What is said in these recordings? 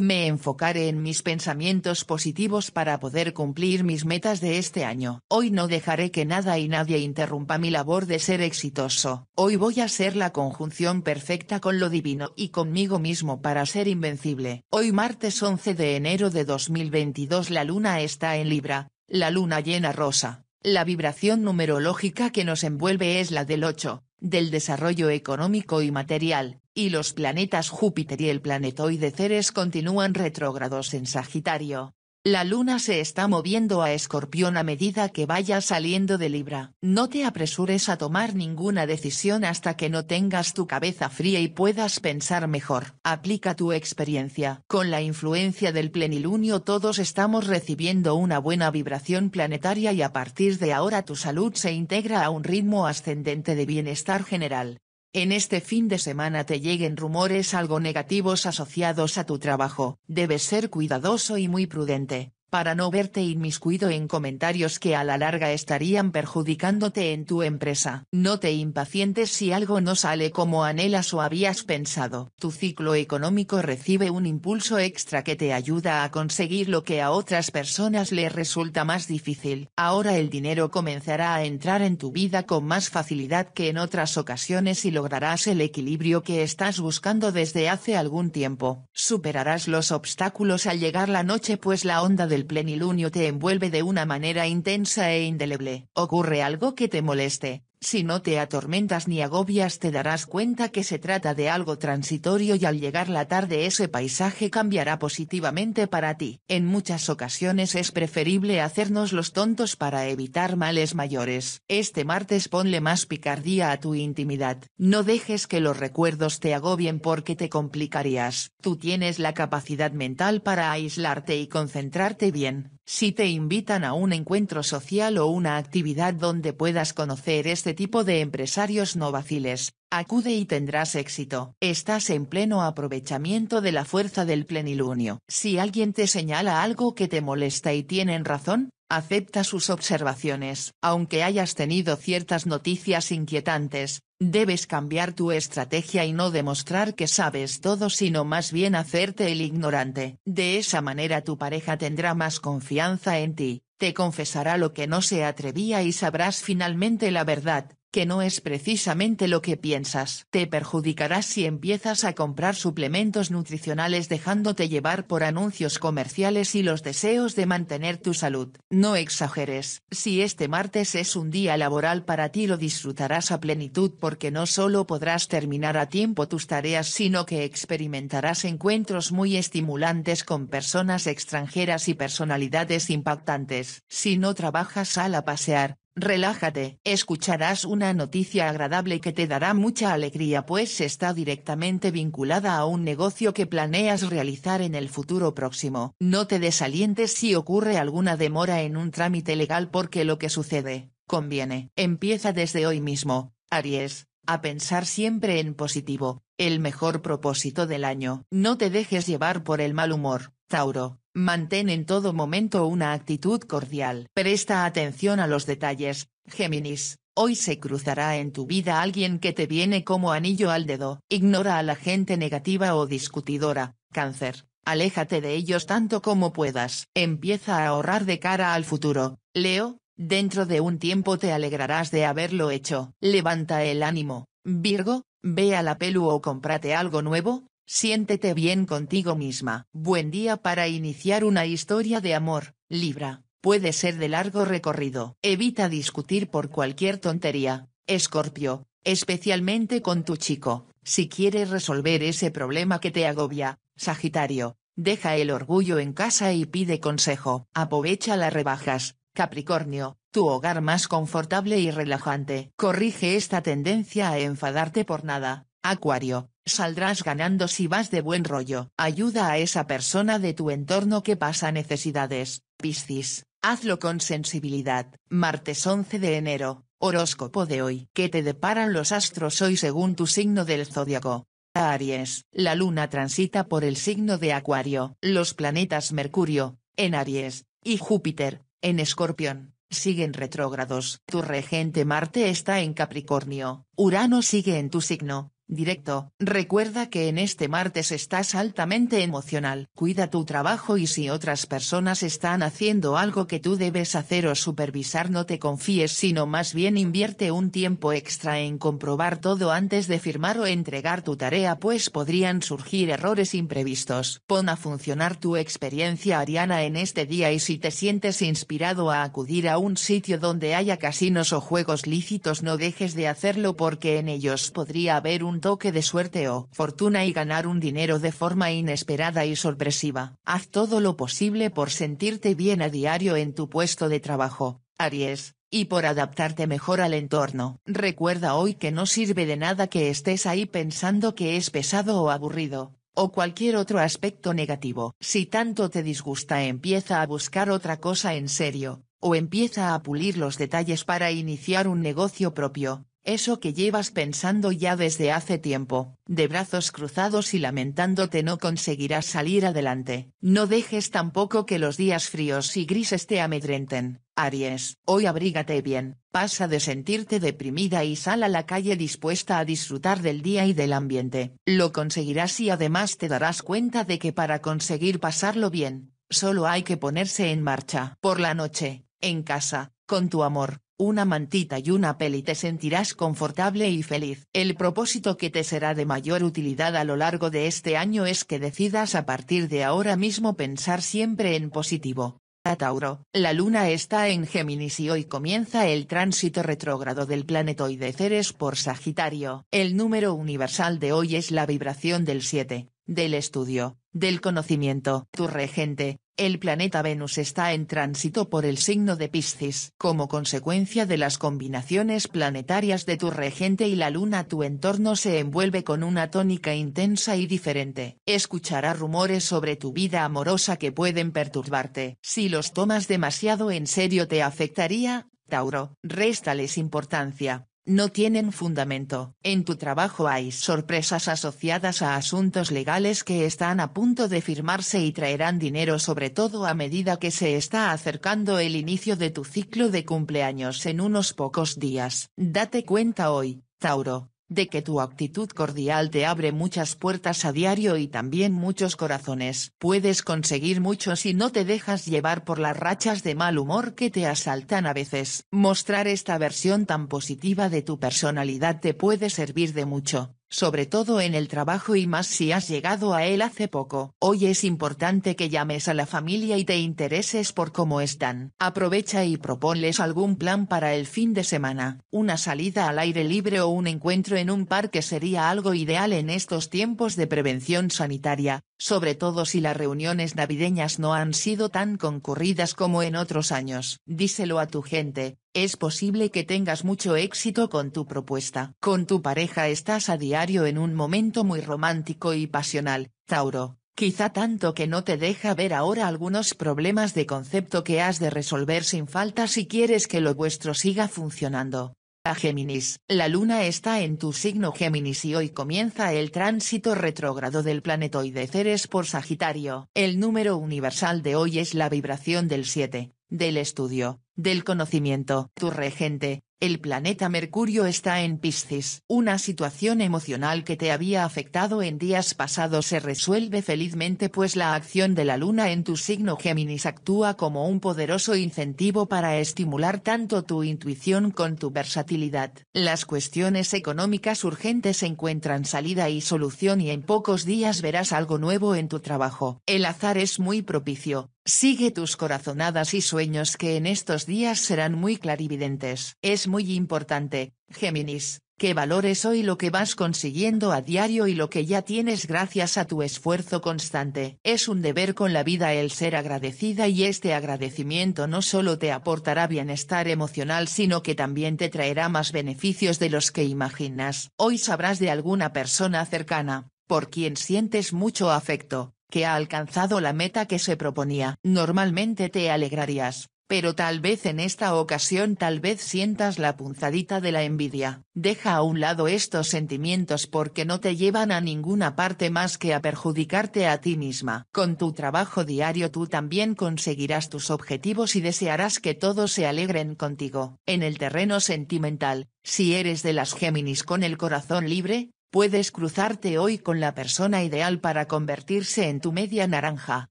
Me enfocaré en mis pensamientos positivos para poder cumplir mis metas de este año. Hoy no dejaré que nada y nadie interrumpa mi labor de ser exitoso. Hoy voy a ser la conjunción perfecta con lo divino y conmigo mismo para ser invencible. Hoy martes 11 de enero de 2022 la luna está en Libra, la luna llena rosa. La vibración numerológica que nos envuelve es la del 8, del desarrollo económico y material y los planetas Júpiter y el planetoide Ceres continúan retrógrados en Sagitario. La luna se está moviendo a Escorpión a medida que vaya saliendo de Libra. No te apresures a tomar ninguna decisión hasta que no tengas tu cabeza fría y puedas pensar mejor. Aplica tu experiencia. Con la influencia del plenilunio todos estamos recibiendo una buena vibración planetaria y a partir de ahora tu salud se integra a un ritmo ascendente de bienestar general. En este fin de semana te lleguen rumores algo negativos asociados a tu trabajo. Debes ser cuidadoso y muy prudente para no verte inmiscuido en comentarios que a la larga estarían perjudicándote en tu empresa. No te impacientes si algo no sale como anhelas o habías pensado. Tu ciclo económico recibe un impulso extra que te ayuda a conseguir lo que a otras personas le resulta más difícil. Ahora el dinero comenzará a entrar en tu vida con más facilidad que en otras ocasiones y lograrás el equilibrio que estás buscando desde hace algún tiempo. Superarás los obstáculos al llegar la noche pues la onda del plenilunio te envuelve de una manera intensa e indeleble. Ocurre algo que te moleste, si no te atormentas ni agobias te darás cuenta que se trata de algo transitorio y al llegar la tarde ese paisaje cambiará positivamente para ti. En muchas ocasiones es preferible hacernos los tontos para evitar males mayores. Este martes ponle más picardía a tu intimidad. No dejes que los recuerdos te agobien porque te complicarías. Tú tienes la capacidad mental para aislarte y concentrarte bien. Si te invitan a un encuentro social o una actividad donde puedas conocer este tipo de empresarios no vaciles, acude y tendrás éxito. Estás en pleno aprovechamiento de la fuerza del plenilunio. Si alguien te señala algo que te molesta y tienen razón, acepta sus observaciones. Aunque hayas tenido ciertas noticias inquietantes, debes cambiar tu estrategia y no demostrar que sabes todo sino más bien hacerte el ignorante. De esa manera tu pareja tendrá más confianza en ti, te confesará lo que no se atrevía y sabrás finalmente la verdad que no es precisamente lo que piensas. Te perjudicarás si empiezas a comprar suplementos nutricionales dejándote llevar por anuncios comerciales y los deseos de mantener tu salud. No exageres. Si este martes es un día laboral para ti lo disfrutarás a plenitud porque no solo podrás terminar a tiempo tus tareas sino que experimentarás encuentros muy estimulantes con personas extranjeras y personalidades impactantes. Si no trabajas sal a pasear, Relájate, escucharás una noticia agradable que te dará mucha alegría pues está directamente vinculada a un negocio que planeas realizar en el futuro próximo. No te desalientes si ocurre alguna demora en un trámite legal porque lo que sucede, conviene. Empieza desde hoy mismo, Aries, a pensar siempre en positivo, el mejor propósito del año. No te dejes llevar por el mal humor, Tauro Mantén en todo momento una actitud cordial. Presta atención a los detalles, Géminis. Hoy se cruzará en tu vida alguien que te viene como anillo al dedo. Ignora a la gente negativa o discutidora, cáncer. Aléjate de ellos tanto como puedas. Empieza a ahorrar de cara al futuro, Leo. Dentro de un tiempo te alegrarás de haberlo hecho. Levanta el ánimo, Virgo. Ve a la pelu o cómprate algo nuevo, Siéntete bien contigo misma. Buen día para iniciar una historia de amor, Libra. Puede ser de largo recorrido. Evita discutir por cualquier tontería, Escorpio, especialmente con tu chico. Si quieres resolver ese problema que te agobia, Sagitario, deja el orgullo en casa y pide consejo. Aprovecha las rebajas, Capricornio, tu hogar más confortable y relajante. Corrige esta tendencia a enfadarte por nada, Acuario Saldrás ganando si vas de buen rollo. Ayuda a esa persona de tu entorno que pasa necesidades. Piscis, hazlo con sensibilidad. Martes 11 de enero, horóscopo de hoy. ¿Qué te deparan los astros hoy según tu signo del zodiaco? Aries, la luna transita por el signo de Acuario. Los planetas Mercurio, en Aries, y Júpiter, en Escorpión siguen retrógrados. Tu regente Marte está en Capricornio, Urano sigue en tu signo, Directo, recuerda que en este martes estás altamente emocional. Cuida tu trabajo y si otras personas están haciendo algo que tú debes hacer o supervisar no te confíes sino más bien invierte un tiempo extra en comprobar todo antes de firmar o entregar tu tarea pues podrían surgir errores imprevistos. Pon a funcionar tu experiencia ariana en este día y si te sientes inspirado a acudir a un sitio donde haya casinos o juegos lícitos no dejes de hacerlo porque en ellos podría haber un toque de suerte o fortuna y ganar un dinero de forma inesperada y sorpresiva. Haz todo lo posible por sentirte bien a diario en tu puesto de trabajo, Aries, y por adaptarte mejor al entorno. Recuerda hoy que no sirve de nada que estés ahí pensando que es pesado o aburrido, o cualquier otro aspecto negativo. Si tanto te disgusta empieza a buscar otra cosa en serio, o empieza a pulir los detalles para iniciar un negocio propio, eso que llevas pensando ya desde hace tiempo, de brazos cruzados y lamentándote no conseguirás salir adelante. No dejes tampoco que los días fríos y grises te amedrenten, Aries. Hoy abrígate bien, pasa de sentirte deprimida y sal a la calle dispuesta a disfrutar del día y del ambiente. Lo conseguirás y además te darás cuenta de que para conseguir pasarlo bien, solo hay que ponerse en marcha. Por la noche, en casa, con tu amor una mantita y una peli te sentirás confortable y feliz. El propósito que te será de mayor utilidad a lo largo de este año es que decidas a partir de ahora mismo pensar siempre en positivo. A Tauro, la luna está en Géminis y hoy comienza el tránsito retrógrado del y de Ceres por Sagitario. El número universal de hoy es la vibración del 7, del estudio, del conocimiento. Tu regente, el planeta Venus está en tránsito por el signo de Piscis. Como consecuencia de las combinaciones planetarias de tu regente y la luna tu entorno se envuelve con una tónica intensa y diferente. Escuchará rumores sobre tu vida amorosa que pueden perturbarte. Si los tomas demasiado en serio te afectaría, Tauro, réstales importancia no tienen fundamento. En tu trabajo hay sorpresas asociadas a asuntos legales que están a punto de firmarse y traerán dinero sobre todo a medida que se está acercando el inicio de tu ciclo de cumpleaños en unos pocos días. Date cuenta hoy, Tauro, de que tu actitud cordial te abre muchas puertas a diario y también muchos corazones. Puedes conseguir mucho si no te dejas llevar por las rachas de mal humor que te asaltan a veces. Mostrar esta versión tan positiva de tu personalidad te puede servir de mucho sobre todo en el trabajo y más si has llegado a él hace poco. Hoy es importante que llames a la familia y te intereses por cómo están. Aprovecha y proponles algún plan para el fin de semana. Una salida al aire libre o un encuentro en un parque sería algo ideal en estos tiempos de prevención sanitaria, sobre todo si las reuniones navideñas no han sido tan concurridas como en otros años. Díselo a tu gente, es posible que tengas mucho éxito con tu propuesta. Con tu pareja estás a diario en un momento muy romántico y pasional, Tauro, quizá tanto que no te deja ver ahora algunos problemas de concepto que has de resolver sin falta si quieres que lo vuestro siga funcionando. A Géminis. La luna está en tu signo Géminis y hoy comienza el tránsito retrógrado del de Ceres por Sagitario. El número universal de hoy es la vibración del 7, del estudio, del conocimiento, tu regente, el planeta Mercurio está en Piscis. Una situación emocional que te había afectado en días pasados se resuelve felizmente pues la acción de la luna en tu signo Géminis actúa como un poderoso incentivo para estimular tanto tu intuición con tu versatilidad. Las cuestiones económicas urgentes encuentran salida y solución y en pocos días verás algo nuevo en tu trabajo. El azar es muy propicio, sigue tus corazonadas y sueños que en estos días serán muy clarividentes. Es muy importante, Géminis, que valores hoy lo que vas consiguiendo a diario y lo que ya tienes gracias a tu esfuerzo constante. Es un deber con la vida el ser agradecida y este agradecimiento no solo te aportará bienestar emocional sino que también te traerá más beneficios de los que imaginas. Hoy sabrás de alguna persona cercana, por quien sientes mucho afecto, que ha alcanzado la meta que se proponía. Normalmente te alegrarías pero tal vez en esta ocasión tal vez sientas la punzadita de la envidia. Deja a un lado estos sentimientos porque no te llevan a ninguna parte más que a perjudicarte a ti misma. Con tu trabajo diario tú también conseguirás tus objetivos y desearás que todos se alegren contigo. En el terreno sentimental, si eres de las Géminis con el corazón libre, Puedes cruzarte hoy con la persona ideal para convertirse en tu media naranja.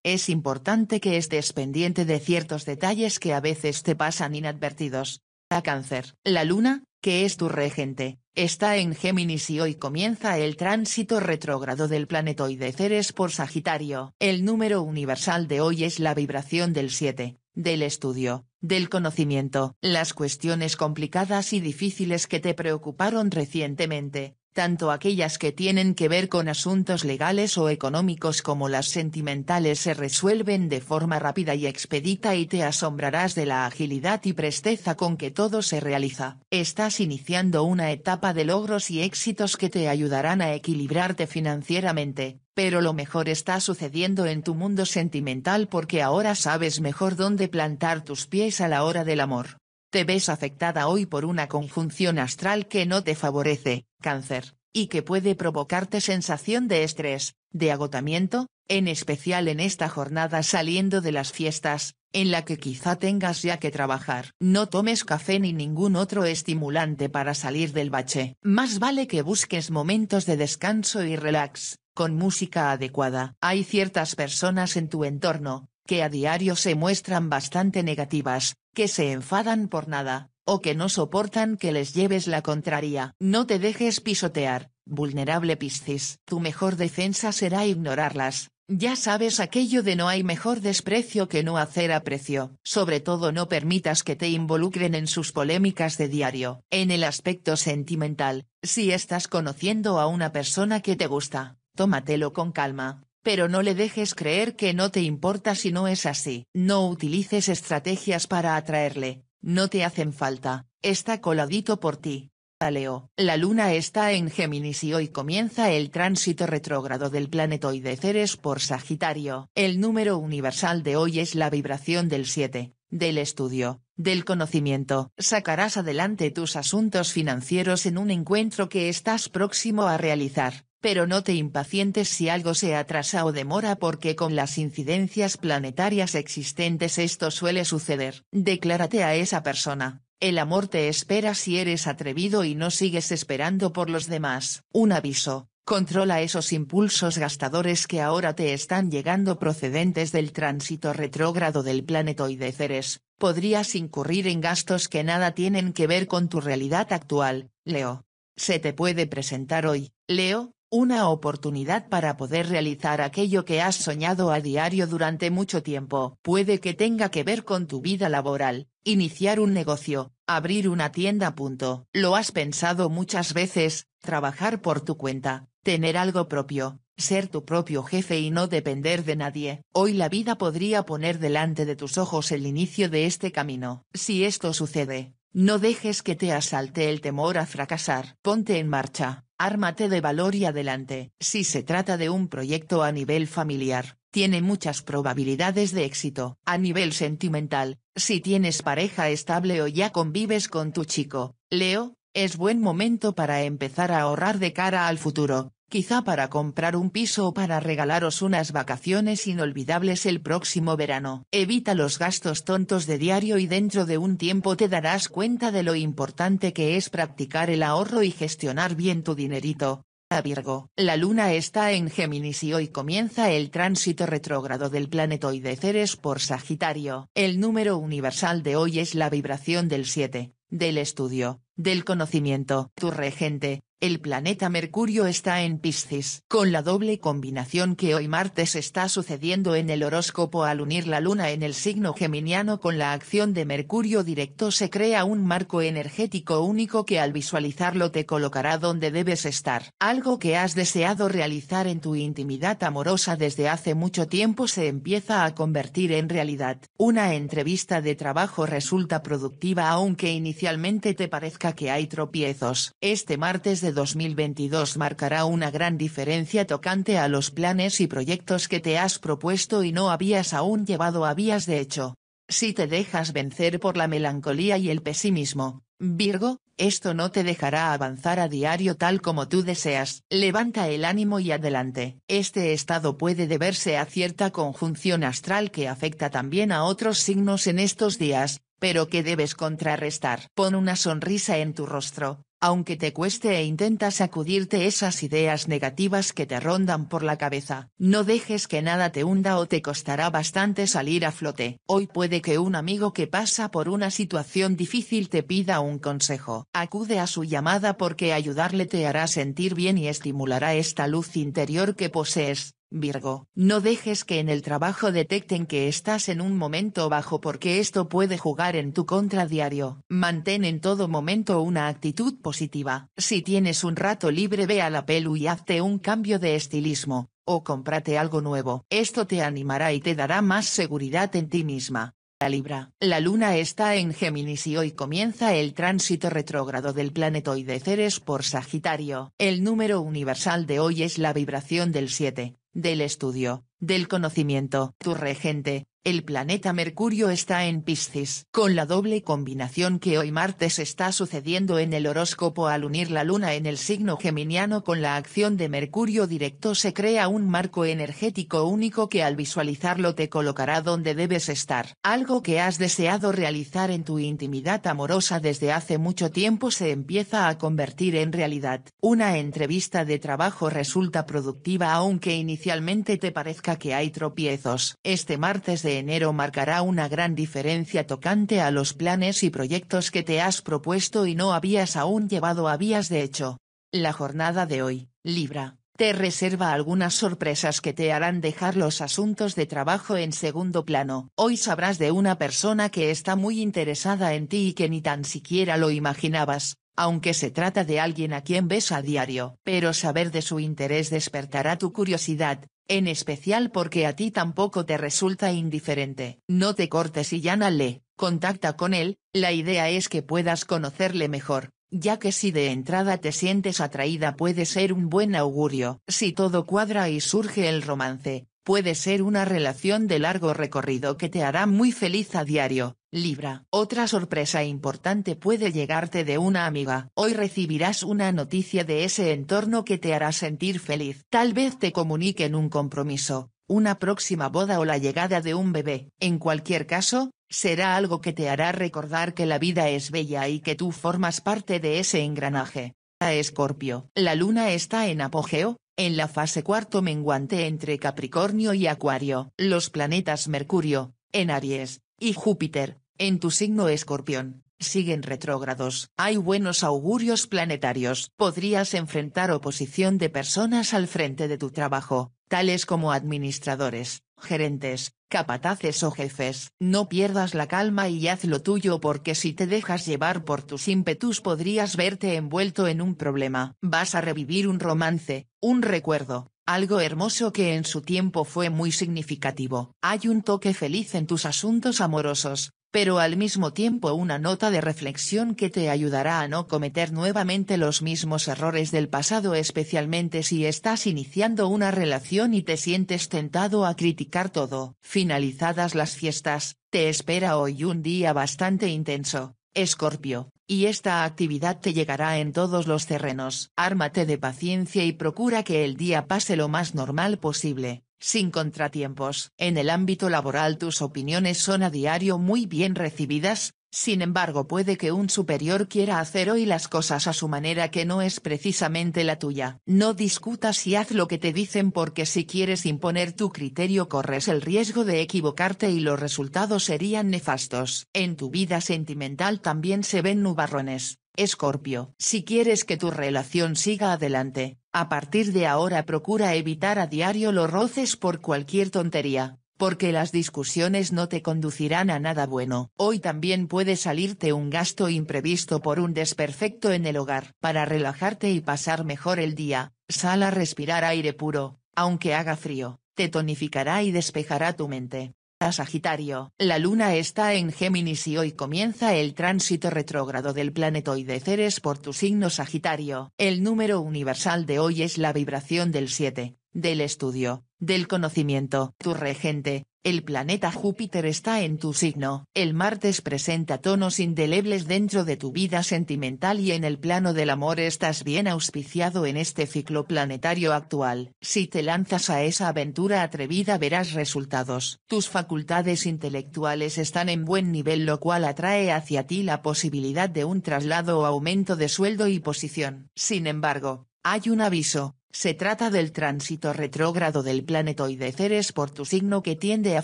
Es importante que estés pendiente de ciertos detalles que a veces te pasan inadvertidos. A cáncer. La luna, que es tu regente, está en Géminis y hoy comienza el tránsito retrógrado del y de Ceres por Sagitario. El número universal de hoy es la vibración del 7, del estudio, del conocimiento. Las cuestiones complicadas y difíciles que te preocuparon recientemente, tanto aquellas que tienen que ver con asuntos legales o económicos como las sentimentales se resuelven de forma rápida y expedita y te asombrarás de la agilidad y presteza con que todo se realiza. Estás iniciando una etapa de logros y éxitos que te ayudarán a equilibrarte financieramente, pero lo mejor está sucediendo en tu mundo sentimental porque ahora sabes mejor dónde plantar tus pies a la hora del amor te ves afectada hoy por una conjunción astral que no te favorece, cáncer, y que puede provocarte sensación de estrés, de agotamiento, en especial en esta jornada saliendo de las fiestas, en la que quizá tengas ya que trabajar. No tomes café ni ningún otro estimulante para salir del bache. Más vale que busques momentos de descanso y relax, con música adecuada. Hay ciertas personas en tu entorno, que a diario se muestran bastante negativas, que se enfadan por nada, o que no soportan que les lleves la contraria. No te dejes pisotear, vulnerable Piscis. Tu mejor defensa será ignorarlas. Ya sabes aquello de no hay mejor desprecio que no hacer aprecio. Sobre todo no permitas que te involucren en sus polémicas de diario. En el aspecto sentimental, si estás conociendo a una persona que te gusta, tómatelo con calma pero no le dejes creer que no te importa si no es así. No utilices estrategias para atraerle, no te hacen falta, está coladito por ti. Leo, la luna está en Géminis y hoy comienza el tránsito retrógrado del y de Ceres por Sagitario. El número universal de hoy es la vibración del 7, del estudio, del conocimiento. Sacarás adelante tus asuntos financieros en un encuentro que estás próximo a realizar pero no te impacientes si algo se atrasa o demora porque con las incidencias planetarias existentes esto suele suceder. Declárate a esa persona. El amor te espera si eres atrevido y no sigues esperando por los demás. Un aviso. Controla esos impulsos gastadores que ahora te están llegando procedentes del tránsito retrógrado del y de Ceres, podrías incurrir en gastos que nada tienen que ver con tu realidad actual, Leo. Se te puede presentar hoy, Leo, una oportunidad para poder realizar aquello que has soñado a diario durante mucho tiempo. Puede que tenga que ver con tu vida laboral, iniciar un negocio, abrir una tienda. Punto. Lo has pensado muchas veces, trabajar por tu cuenta, tener algo propio, ser tu propio jefe y no depender de nadie. Hoy la vida podría poner delante de tus ojos el inicio de este camino. Si esto sucede, no dejes que te asalte el temor a fracasar. Ponte en marcha, ármate de valor y adelante. Si se trata de un proyecto a nivel familiar, tiene muchas probabilidades de éxito. A nivel sentimental, si tienes pareja estable o ya convives con tu chico, Leo, es buen momento para empezar a ahorrar de cara al futuro quizá para comprar un piso o para regalaros unas vacaciones inolvidables el próximo verano. Evita los gastos tontos de diario y dentro de un tiempo te darás cuenta de lo importante que es practicar el ahorro y gestionar bien tu dinerito. A Virgo. La luna está en Géminis y hoy comienza el tránsito retrógrado del y de Ceres por Sagitario. El número universal de hoy es la vibración del 7, del estudio, del conocimiento. Tu regente, el planeta Mercurio está en Piscis. Con la doble combinación que hoy martes está sucediendo en el horóscopo al unir la luna en el signo geminiano con la acción de Mercurio directo se crea un marco energético único que al visualizarlo te colocará donde debes estar. Algo que has deseado realizar en tu intimidad amorosa desde hace mucho tiempo se empieza a convertir en realidad. Una entrevista de trabajo resulta productiva aunque inicialmente te parezca que hay tropiezos. Este martes de 2022 marcará una gran diferencia tocante a los planes y proyectos que te has propuesto y no habías aún llevado habías de hecho. Si te dejas vencer por la melancolía y el pesimismo, Virgo, esto no te dejará avanzar a diario tal como tú deseas. Levanta el ánimo y adelante. Este estado puede deberse a cierta conjunción astral que afecta también a otros signos en estos días, pero que debes contrarrestar. Pon una sonrisa en tu rostro, aunque te cueste e intenta sacudirte esas ideas negativas que te rondan por la cabeza. No dejes que nada te hunda o te costará bastante salir a flote. Hoy puede que un amigo que pasa por una situación difícil te pida un consejo. Acude a su llamada porque ayudarle te hará sentir bien y estimulará esta luz interior que posees. Virgo, no dejes que en el trabajo detecten que estás en un momento bajo porque esto puede jugar en tu contra diario. Mantén en todo momento una actitud positiva. Si tienes un rato libre ve a la pelu y hazte un cambio de estilismo, o cómprate algo nuevo. Esto te animará y te dará más seguridad en ti misma. La Libra. La Luna está en Géminis y hoy comienza el tránsito retrógrado del y de Ceres por Sagitario. El número universal de hoy es la vibración del 7 del estudio, del conocimiento, tu regente, el planeta Mercurio está en Piscis. Con la doble combinación que hoy martes está sucediendo en el horóscopo al unir la luna en el signo geminiano con la acción de Mercurio directo se crea un marco energético único que al visualizarlo te colocará donde debes estar. Algo que has deseado realizar en tu intimidad amorosa desde hace mucho tiempo se empieza a convertir en realidad. Una entrevista de trabajo resulta productiva aunque inicialmente te parezca que hay tropiezos. Este martes de enero marcará una gran diferencia tocante a los planes y proyectos que te has propuesto y no habías aún llevado a vías de hecho. La jornada de hoy, Libra, te reserva algunas sorpresas que te harán dejar los asuntos de trabajo en segundo plano. Hoy sabrás de una persona que está muy interesada en ti y que ni tan siquiera lo imaginabas aunque se trata de alguien a quien ves a diario. Pero saber de su interés despertará tu curiosidad, en especial porque a ti tampoco te resulta indiferente. No te cortes y llánale, contacta con él, la idea es que puedas conocerle mejor, ya que si de entrada te sientes atraída puede ser un buen augurio. Si todo cuadra y surge el romance, Puede ser una relación de largo recorrido que te hará muy feliz a diario, Libra. Otra sorpresa importante puede llegarte de una amiga. Hoy recibirás una noticia de ese entorno que te hará sentir feliz. Tal vez te comuniquen un compromiso, una próxima boda o la llegada de un bebé. En cualquier caso, será algo que te hará recordar que la vida es bella y que tú formas parte de ese engranaje. A Escorpio. La luna está en apogeo, en la fase cuarto menguante entre Capricornio y Acuario, los planetas Mercurio, en Aries, y Júpiter, en tu signo Escorpión, siguen retrógrados. Hay buenos augurios planetarios. Podrías enfrentar oposición de personas al frente de tu trabajo, tales como administradores, gerentes, capataces o jefes. No pierdas la calma y haz lo tuyo porque si te dejas llevar por tus ímpetus podrías verte envuelto en un problema. Vas a revivir un romance, un recuerdo, algo hermoso que en su tiempo fue muy significativo. Hay un toque feliz en tus asuntos amorosos, pero al mismo tiempo una nota de reflexión que te ayudará a no cometer nuevamente los mismos errores del pasado especialmente si estás iniciando una relación y te sientes tentado a criticar todo. Finalizadas las fiestas, te espera hoy un día bastante intenso, Escorpio, y esta actividad te llegará en todos los terrenos. Ármate de paciencia y procura que el día pase lo más normal posible sin contratiempos. En el ámbito laboral tus opiniones son a diario muy bien recibidas, sin embargo puede que un superior quiera hacer hoy las cosas a su manera que no es precisamente la tuya. No discutas y haz lo que te dicen porque si quieres imponer tu criterio corres el riesgo de equivocarte y los resultados serían nefastos. En tu vida sentimental también se ven nubarrones. Escorpio, si quieres que tu relación siga adelante, a partir de ahora procura evitar a diario los roces por cualquier tontería, porque las discusiones no te conducirán a nada bueno. Hoy también puede salirte un gasto imprevisto por un desperfecto en el hogar. Para relajarte y pasar mejor el día, sal a respirar aire puro, aunque haga frío, te tonificará y despejará tu mente. Sagitario. La Luna está en Géminis y hoy comienza el tránsito retrógrado del de Ceres por tu signo Sagitario. El número universal de hoy es la vibración del 7, del estudio, del conocimiento. Tu regente, el planeta Júpiter está en tu signo. El martes presenta tonos indelebles dentro de tu vida sentimental y en el plano del amor estás bien auspiciado en este ciclo planetario actual. Si te lanzas a esa aventura atrevida verás resultados. Tus facultades intelectuales están en buen nivel lo cual atrae hacia ti la posibilidad de un traslado o aumento de sueldo y posición. Sin embargo, hay un aviso, se trata del tránsito retrógrado del de Ceres por tu signo que tiende a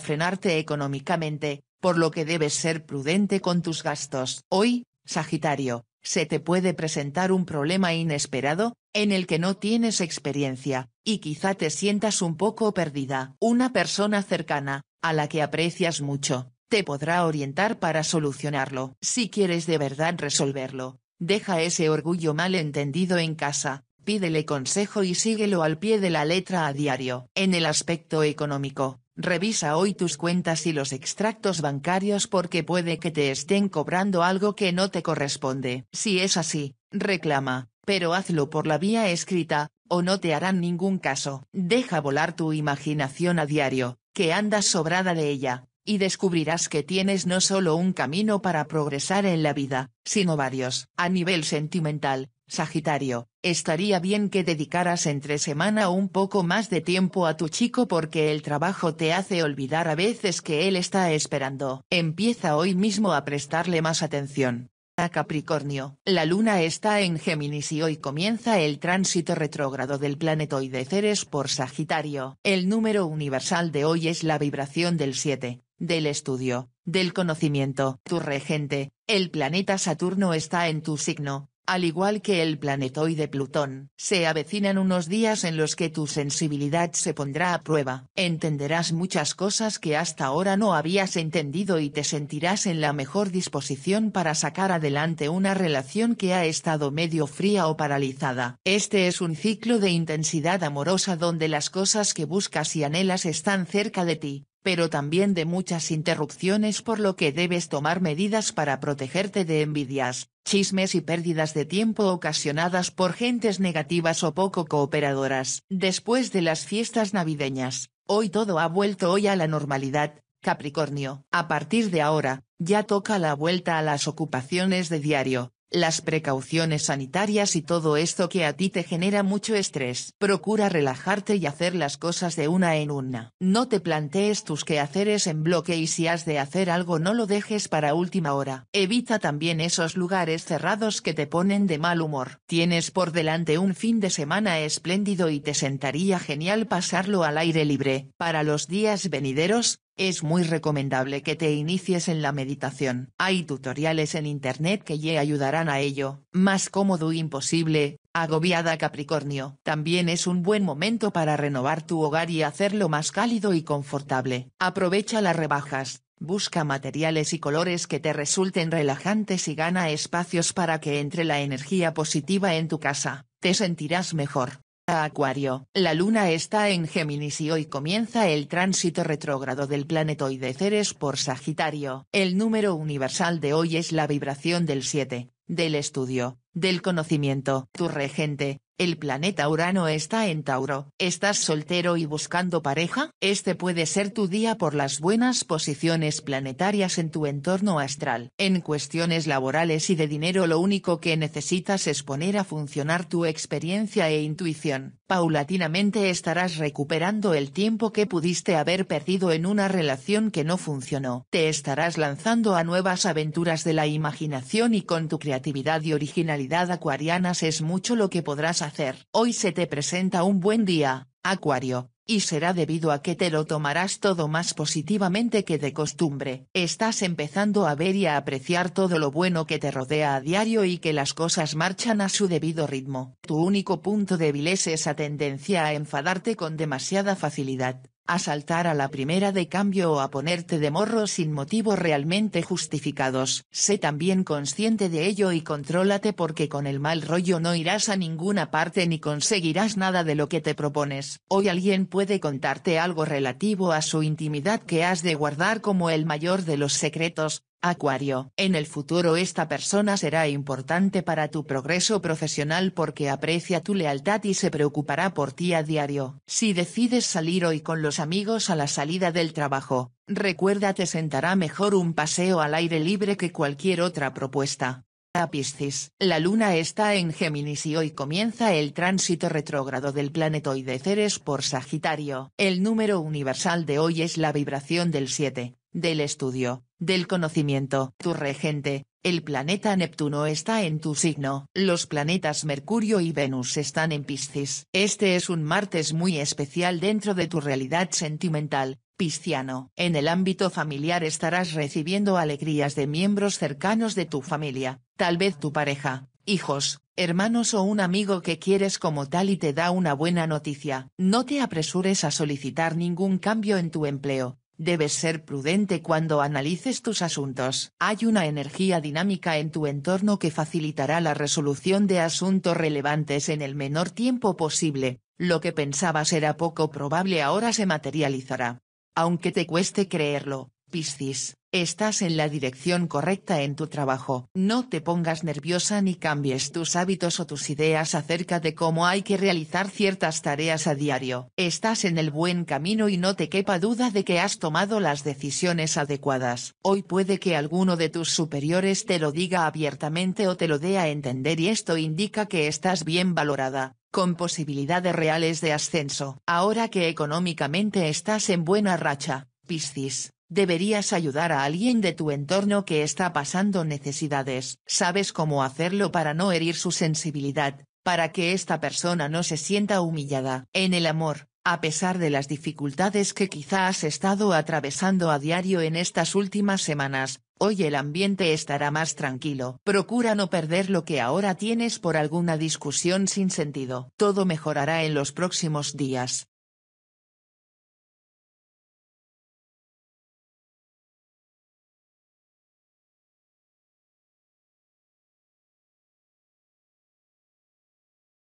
frenarte económicamente, por lo que debes ser prudente con tus gastos. Hoy, Sagitario, se te puede presentar un problema inesperado, en el que no tienes experiencia, y quizá te sientas un poco perdida. Una persona cercana, a la que aprecias mucho, te podrá orientar para solucionarlo. Si quieres de verdad resolverlo, deja ese orgullo malentendido en casa pídele consejo y síguelo al pie de la letra a diario. En el aspecto económico, revisa hoy tus cuentas y los extractos bancarios porque puede que te estén cobrando algo que no te corresponde. Si es así, reclama, pero hazlo por la vía escrita, o no te harán ningún caso. Deja volar tu imaginación a diario, que andas sobrada de ella, y descubrirás que tienes no solo un camino para progresar en la vida, sino varios. A nivel sentimental, Sagitario, estaría bien que dedicaras entre semana un poco más de tiempo a tu chico porque el trabajo te hace olvidar a veces que él está esperando. Empieza hoy mismo a prestarle más atención. A Capricornio, la luna está en Géminis y hoy comienza el tránsito retrógrado del de Ceres por Sagitario. El número universal de hoy es la vibración del 7 del estudio, del conocimiento. Tu regente, el planeta Saturno está en tu signo, al igual que el planetoide Plutón, se avecinan unos días en los que tu sensibilidad se pondrá a prueba. Entenderás muchas cosas que hasta ahora no habías entendido y te sentirás en la mejor disposición para sacar adelante una relación que ha estado medio fría o paralizada. Este es un ciclo de intensidad amorosa donde las cosas que buscas y anhelas están cerca de ti pero también de muchas interrupciones por lo que debes tomar medidas para protegerte de envidias, chismes y pérdidas de tiempo ocasionadas por gentes negativas o poco cooperadoras. Después de las fiestas navideñas, hoy todo ha vuelto hoy a la normalidad, Capricornio. A partir de ahora, ya toca la vuelta a las ocupaciones de diario, las precauciones sanitarias y todo esto que a ti te genera mucho estrés. Procura relajarte y hacer las cosas de una en una. No te plantees tus quehaceres en bloque y si has de hacer algo no lo dejes para última hora. Evita también esos lugares cerrados que te ponen de mal humor. Tienes por delante un fin de semana espléndido y te sentaría genial pasarlo al aire libre. Para los días venideros, es muy recomendable que te inicies en la meditación. Hay tutoriales en internet que te ayudarán a ello. Más cómodo imposible, agobiada Capricornio. También es un buen momento para renovar tu hogar y hacerlo más cálido y confortable. Aprovecha las rebajas. Busca materiales y colores que te resulten relajantes y gana espacios para que entre la energía positiva en tu casa. Te sentirás mejor. Acuario. La Luna está en Géminis y hoy comienza el tránsito retrógrado del y de Ceres por Sagitario. El número universal de hoy es la vibración del 7, del estudio, del conocimiento. Tu regente, el planeta Urano está en Tauro. ¿Estás soltero y buscando pareja? Este puede ser tu día por las buenas posiciones planetarias en tu entorno astral. En cuestiones laborales y de dinero lo único que necesitas es poner a funcionar tu experiencia e intuición paulatinamente estarás recuperando el tiempo que pudiste haber perdido en una relación que no funcionó. Te estarás lanzando a nuevas aventuras de la imaginación y con tu creatividad y originalidad acuarianas es mucho lo que podrás hacer. Hoy se te presenta un buen día, Acuario, y será debido a que te lo tomarás todo más positivamente que de costumbre. Estás empezando a ver y a apreciar todo lo bueno que te rodea a diario y que las cosas marchan a su debido ritmo. Tu único punto débil es esa tendencia a enfadarte con demasiada facilidad a saltar a la primera de cambio o a ponerte de morro sin motivos realmente justificados. Sé también consciente de ello y contrólate porque con el mal rollo no irás a ninguna parte ni conseguirás nada de lo que te propones. Hoy alguien puede contarte algo relativo a su intimidad que has de guardar como el mayor de los secretos, Acuario. En el futuro esta persona será importante para tu progreso profesional porque aprecia tu lealtad y se preocupará por ti a diario. Si decides salir hoy con los amigos a la salida del trabajo, recuerda te sentará mejor un paseo al aire libre que cualquier otra propuesta. Apiscis. La luna está en Géminis y hoy comienza el tránsito retrógrado del de Ceres por Sagitario. El número universal de hoy es la vibración del 7 del estudio, del conocimiento. Tu regente, el planeta Neptuno está en tu signo. Los planetas Mercurio y Venus están en Piscis. Este es un martes muy especial dentro de tu realidad sentimental, Pisciano. En el ámbito familiar estarás recibiendo alegrías de miembros cercanos de tu familia, tal vez tu pareja, hijos, hermanos o un amigo que quieres como tal y te da una buena noticia. No te apresures a solicitar ningún cambio en tu empleo, Debes ser prudente cuando analices tus asuntos. Hay una energía dinámica en tu entorno que facilitará la resolución de asuntos relevantes en el menor tiempo posible. Lo que pensabas era poco probable ahora se materializará. Aunque te cueste creerlo, Piscis, Estás en la dirección correcta en tu trabajo. No te pongas nerviosa ni cambies tus hábitos o tus ideas acerca de cómo hay que realizar ciertas tareas a diario. Estás en el buen camino y no te quepa duda de que has tomado las decisiones adecuadas. Hoy puede que alguno de tus superiores te lo diga abiertamente o te lo dé a entender y esto indica que estás bien valorada con posibilidades reales de ascenso. Ahora que económicamente estás en buena racha, Piscis, Deberías ayudar a alguien de tu entorno que está pasando necesidades. Sabes cómo hacerlo para no herir su sensibilidad, para que esta persona no se sienta humillada. En el amor, a pesar de las dificultades que quizá has estado atravesando a diario en estas últimas semanas, hoy el ambiente estará más tranquilo. Procura no perder lo que ahora tienes por alguna discusión sin sentido. Todo mejorará en los próximos días.